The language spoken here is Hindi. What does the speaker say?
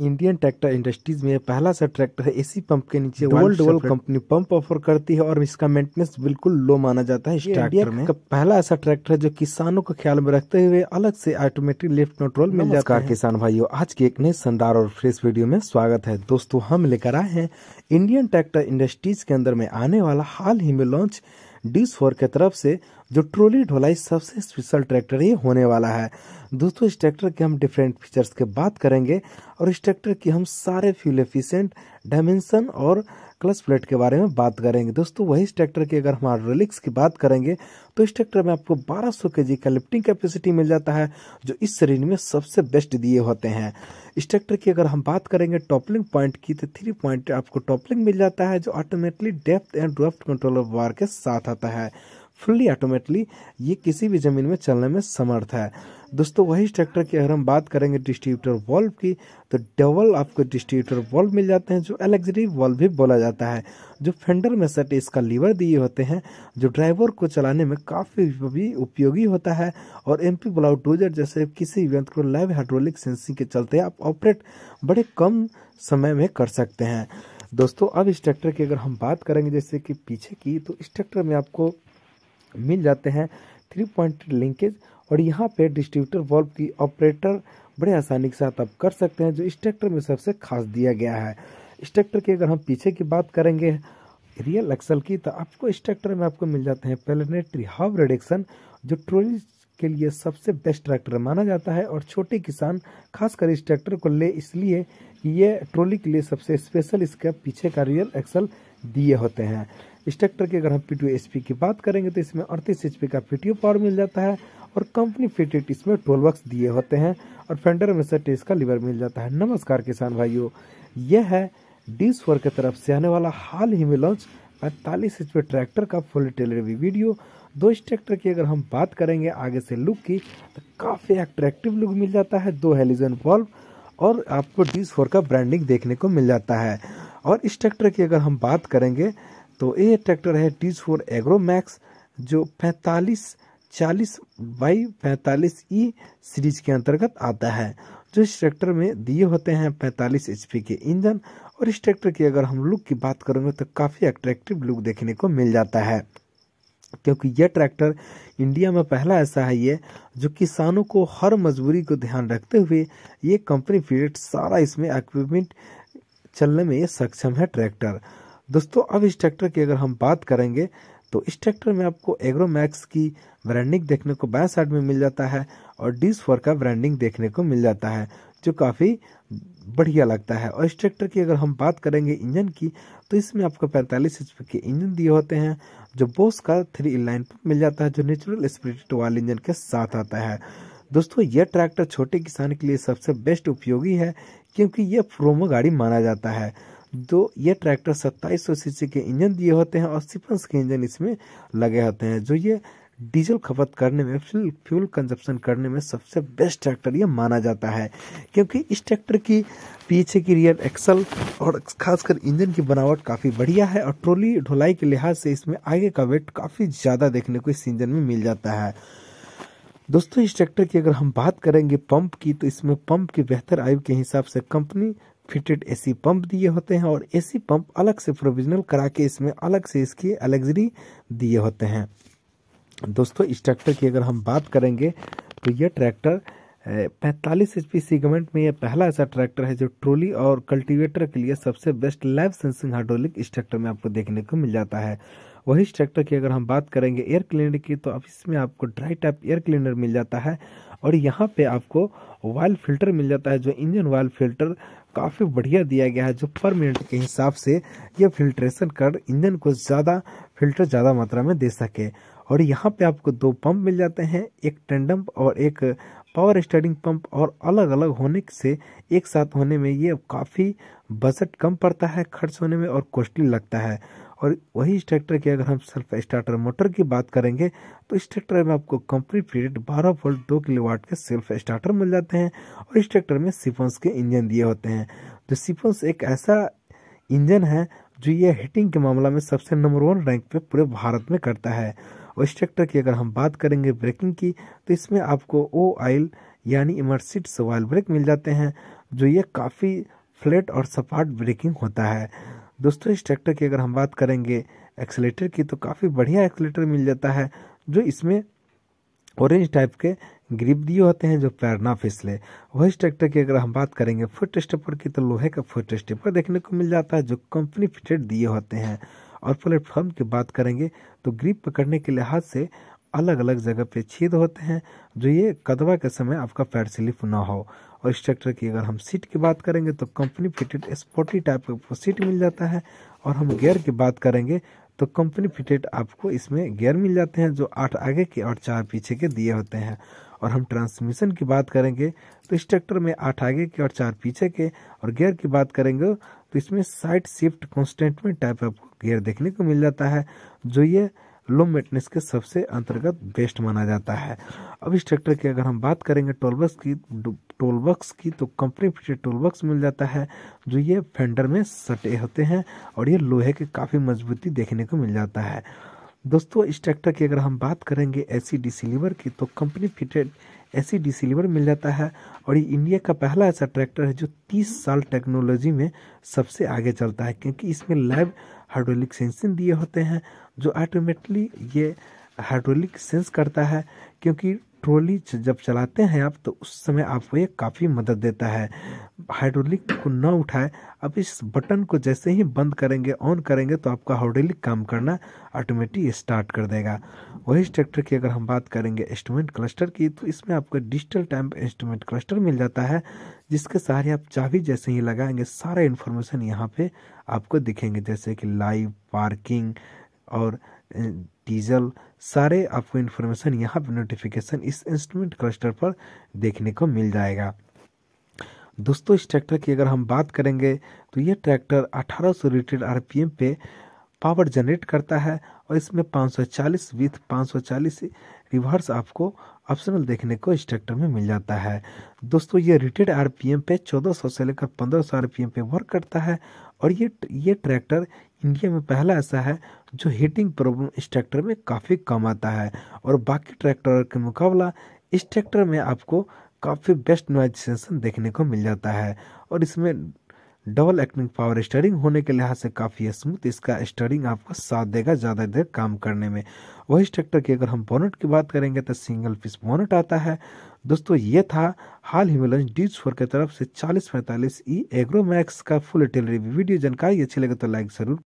इंडियन ट्रैक्टर इंडस्ट्रीज में पहला सा ट्रैक्टर है एसी पंप के नीचे world world company pump offer करती है और इसका मेंटेनेंस बिल्कुल लो माना जाता है इस ट्रैक्टर में पहला ऐसा ट्रैक्टर है जो किसानों को ख्याल में रखते हुए अलग से ऑटोमेटिक लेफ्ट कंट्रोल मिल जाता है किसान भाइयों आज के एक नए शानदार और फ्रेश वीडियो में स्वागत है दोस्तों हम लेकर आए हैं इंडियन ट्रैक्टर इंडस्ट्रीज के अंदर में आने वाला हाल ही में लॉन्च डी फोर के तरफ से जो ट्रोली ढोलाई सबसे स्पेशल ट्रैक्टर ही होने वाला है दोस्तों इस ट्रैक्टर के हम डिफरेंट फीचर्स के बात करेंगे और इस ट्रैक्टर की हम सारे फ्यूल एफिशिएंट डायमेंशन और क्लच प्लेट के बारे में बात करेंगे दोस्तों वही इस ट्रैक्टर की अगर हम रिलिक्स की बात करेंगे तो इस ट्रैक्टर में आपको 1200 सौ के जी का लिफ्टिंग कैपेसिटी मिल जाता है जो इस श्रेणी में सबसे बेस्ट दिए होते हैं इस ट्रैक्टर की अगर हम बात करेंगे टॉपलिंग पॉइंट की तो थ्री पॉइंट आपको टॉपलिंग मिल जाता है जो automatically depth and draft controller वार के साथ आता है फुल्ली ऑटोमेटिकली ये किसी भी ज़मीन में चलने में समर्थ है दोस्तों वही स्ट्रक्चर की अगर हम बात करेंगे डिस्ट्रीब्यूटर वॉल्व की तो डबल आपको डिस्ट्रीब्यूटर वॉल्व मिल जाते हैं जो एलेक्जरी वॉल्व भी बोला जाता है जो फेंडर में सेट इसका लीवर दिए होते हैं जो ड्राइवर को चलाने में काफ़ी भी उपयोगी होता है और एम पी ब्लाउ डोजर जैसे किसी यंत्र को लाइव हाइड्रोलिक सेंसिंग के चलते आप ऑपरेट बड़े कम समय में कर सकते हैं दोस्तों अब इस ट्रैक्टर की अगर हम बात करेंगे जैसे कि पीछे की तो इस ट्रैक्टर में आपको मिल जाते हैं थ्री पॉइंट लिंकेज और यहाँ पे डिस्ट्रीब्यूटर वॉल्व की ऑपरेटर बड़े आसानी के साथ आप कर सकते हैं जो इस ट्रैक्टर में सबसे खास दिया गया है इस ट्रैक्टर की अगर हम पीछे की बात करेंगे रियल एक्सल की तो आपको इस ट्रैक्टर में आपको मिल जाते हैं प्लेनेटरी हाव रिडक्शन जो ट्रोली के लिए सबसे बेस्ट ट्रैक्टर माना जाता है और छोटे किसान खासकर इस ट्रैक्टर को ले इसलिए ये ट्रोली के लिए सबसे स्पेशल इसके पीछे का रियल एक्सल दिए होते हैं इस ट्रैक्टर की अगर हम पी टू की बात करेंगे तो इसमें अड़तीस एच का पी पावर मिल जाता है और कंपनी फिटेड इसमें टोल बक्स दिए होते हैं और फेंडर में से का लीवर मिल जाता है नमस्कार किसान भाइयों यह है डी स्वर की तरफ से आने वाला हाल ही में लॉन्च पैंतालीस एच पी ट्रैक्टर का फुल टेलर भी वीडियो दो स्ट्रैक्टर की अगर हम बात करेंगे आगे से लुक की तो काफ़ी अट्रैक्टिव लुक मिल जाता है दो हेलिजन बल्ब और आपको डी फोर का ब्रांडिंग देखने को मिल जाता है और इस ट्रैक्टर की अगर हम बात करेंगे तो ये ट्रैक्टर है टी फोर एग्रो मैक्स जो 45 चालीस बाई पैंतालीस ई e सीरीज के अंतर्गत आता है जो इस ट्रैक्टर में दिए होते हैं 45 एच के इंजन और इस ट्रैक्टर की अगर हम लुक की बात करेंगे तो काफ़ी अट्रैक्टिव लुक देखने को मिल जाता है क्योंकि यह ट्रैक्टर इंडिया में पहला ऐसा है ये जो किसानों को हर मजबूरी को ध्यान रखते हुए ये कंपनी पीरियड सारा इसमें इक्विपमेंट चलने में ये सक्षम है ट्रैक्टर दोस्तों अब इस ट्रैक्टर की अगर हम बात करेंगे तो इस ट्रैक्टर में आपको एग्रोमैक्स की ब्रांडिंग देखने को बाएं साइड में मिल जाता है और डीज फोर का ब्रांडिंग देखने को मिल जाता है जो काफ़ी बढ़िया लगता है और इस ट्रैक्टर की अगर हम बात करेंगे इंजन की तो इसमें आपको 45 एच के इंजन दिए होते हैं जो बोस का थ्री लाइन पर मिल जाता है जो नेचुरल स्प्रिट वाले इंजन के साथ आता है दोस्तों यह ट्रैक्टर छोटे किसान के लिए सबसे बेस्ट उपयोगी है क्योंकि यह प्रोमो गाड़ी माना जाता है जो ये ट्रैक्टर 2700 सीसी के इंजन दिए होते हैं और सिपंस के इंजन इसमें लगे होते हैं जो ये डीजल खपत करने में फ्यूल फ्यूल कंजप्शन करने में सबसे बेस्ट ट्रैक्टर ये माना जाता है क्योंकि इस ट्रैक्टर की पीछे की रियर एक्सल और खासकर इंजन की बनावट काफ़ी बढ़िया है और ट्रोली ढुलाई के लिहाज से इसमें आगे का वेट काफ़ी ज़्यादा देखने को इस इंजन में मिल जाता है दोस्तों इस ट्रैक्टर की अगर हम बात करेंगे पंप की तो इसमें पंप की बेहतर आयु के हिसाब से कंपनी फिटेड एसी पंप दिए होते हैं और एसी पंप अलग से प्रोविजनल करा के इसमें अलग से इसके अलग्जरी दिए होते हैं दोस्तों इस ट्रैक्टर की अगर हम बात करेंगे तो यह ट्रैक्टर 45 एच सीगमेंट में यह पहला ऐसा ट्रैक्टर है जो ट्रोली और कल्टीवेटर के लिए सबसे बेस्ट लाइव सेंसिंग हाइड्रोलिक इस ट्रैक्टर में आपको देखने को मिल जाता है वही इस ट्रैक्टर की अगर हम बात करेंगे एयर क्लीनर की तो अब इसमें आपको ड्राई टाइप एयर क्लीनर मिल जाता है और यहाँ पे आपको वाइल फिल्टर मिल जाता है जो इंजन वाइल फिल्टर काफ़ी बढ़िया दिया गया है जो पर मिनट के हिसाब से ये फिल्ट्रेशन कर इंजन को ज़्यादा फिल्टर ज़्यादा मात्रा में दे सके और यहाँ पे आपको दो पंप मिल जाते हैं एक टेंडम और एक पावर स्टेडिंग पंप और अलग अलग होने से एक साथ होने में ये काफ़ी बजट कम पड़ता है खर्च होने में और कॉस्टली लगता है और वही इस ट्रैक्टर की अगर हम सेल्फ स्टार्टर मोटर की बात करेंगे तो इस ट्रैक्टर में आपको कंपनी पीरियड बारह वोल्ट दो किलोवाट के सेल्फ स्टार्टर मिल जाते हैं और इस ट्रैक्टर में सिफोन्स के इंजन दिए होते हैं जो सिफोन्स एक ऐसा इंजन है जो ये हीटिंग के मामला में सबसे नंबर वन रैंक पे पूरे भारत में करता है और इस ट्रैक्टर की अगर हम बात करेंगे ब्रेकिंग की तो इसमें आपको ओ आइल यानी इमरसिट्स सवाल ब्रेक मिल जाते हैं जो ये काफ़ी फ्लैट और सपाट ब्रेकिंग होता है दोस्तों इस ट्रैक्टर की अगर हम बात करेंगे एक्सलेटर की तो काफ़ी बढ़िया एक्सलेटर मिल जाता है जो इसमें ऑरेंज टाइप के ग्रिप दिए होते हैं जो पैर ना फिसले वही ट्रैक्टर की अगर हम बात करेंगे फुट स्टेपर की तो लोहे का फुट स्टेपर देखने को मिल जाता है जो कंपनी फिटेड दिए होते हैं और प्लेटफॉर्म की बात करेंगे तो ग्रिप पकड़ने के लिहाज से अलग अलग जगह पे छेद होते हैं जो ये कदवा के समय आपका पैर स्लिप ना हो और स्ट्रक्चर की अगर हम सीट की बात करेंगे तो कंपनी फिटेड स्पोर्टी टाइप का आपको सीट मिल जाता है और हम गियर की बात करेंगे तो कंपनी फिटेड आपको इसमें गियर मिल जाते हैं जो आठ आगे के और चार पीछे के दिए होते हैं और हम ट्रांसमिशन की बात करेंगे तो इस ट्रैक्टर में आठ आगे के और चार पीछे के और गियर की बात करेंगे तो इसमें साइड शिफ्ट कॉन्स्टेंटमेंट टाइप आपको गियर देखने को मिल जाता है जो ये लो मेटनेस के सबसे अंतर्गत बेस्ट माना जाता है अब इस ट्रैक्टर की अगर हम बात करेंगे टोलबक्स की टोलबक्स की तो कंपनी फिटेड टोलबक्स मिल जाता है जो ये फेंडर में सटे होते हैं और ये लोहे के काफ़ी मजबूती देखने को मिल जाता है दोस्तों इस ट्रैक्टर की अगर हम बात करेंगे एस डी सिलीवर की तो कंपनी फिटेड एस डी मिल जाता है और ये इंडिया का पहला ऐसा ट्रैक्टर है जो 30 साल टेक्नोलॉजी में सबसे आगे चलता है क्योंकि इसमें लाइव हाइड्रोलिक सेंसिंग दिए होते हैं जो ऑटोमेटली ये हाइड्रोलिक सेंस करता है क्योंकि ट्रॉली जब चलाते हैं आप तो उस समय आपको ये काफ़ी मदद देता है हाइड्रोलिक को ना उठाए अब इस बटन को जैसे ही बंद करेंगे ऑन करेंगे तो आपका हाइड्रोलिक काम करना ऑटोमेटिक स्टार्ट कर देगा वही ट्रैक्टर की अगर हम बात करेंगे इंस्ट्रूमेंट क्लस्टर की तो इसमें आपको डिजिटल टाइम इंस्ट्रूमेंट क्लस्टर मिल जाता है जिसके सहारे आप चाबी जैसे ही लगाएंगे सारा इन्फॉर्मेशन यहाँ पर आपको दिखेंगे जैसे कि लाइव पार्किंग और डीजल सारे आपको इन्फॉर्मेशन यहाँ पर नोटिफिकेशन इस इंस्ट्रूमेंट क्लस्टर पर देखने को मिल जाएगा दोस्तों इस ट्रैक्टर की अगर हम बात करेंगे तो ये ट्रैक्टर 1800 रेटेड आर पे पावर जनरेट करता है और इसमें 540 विथ पाँच रिवर्स आपको ऑप्शनल देखने को ट्रैक्टर में मिल जाता है दोस्तों ये रिटेड आरपीएम पे 1400 से लेकर 1500 आरपीएम पे वर्क करता है और ये ये ट्रैक्टर इंडिया में पहला ऐसा है जो हीटिंग प्रॉब्लम इस ट्रैक्टर में काफ़ी कम आता है और बाकी ट्रैक्टर के मुकाबला इस ट्रैक्टर में आपको काफ़ी बेस्ट नॉइज सेंसन देखने को मिल जाता है और इसमें डबल एक्टिंग पावर स्टरिंग होने के लिहाज से काफ़ी स्मूथ इसका स्टरिंग आपको साथ देगा ज़्यादा देर काम करने में वही ट्रैक्टर की अगर हम बोनट की बात करेंगे तो सिंगल पीस बोनट आता है दोस्तों ये था हाल ही में लंच डी फोर की तरफ से चालीस पैंतालीस ई एग्रोमैक्स का फुल डिटेल रिव्यू वीडियो जानकारी अच्छी लगे तो लाइक ज़रूर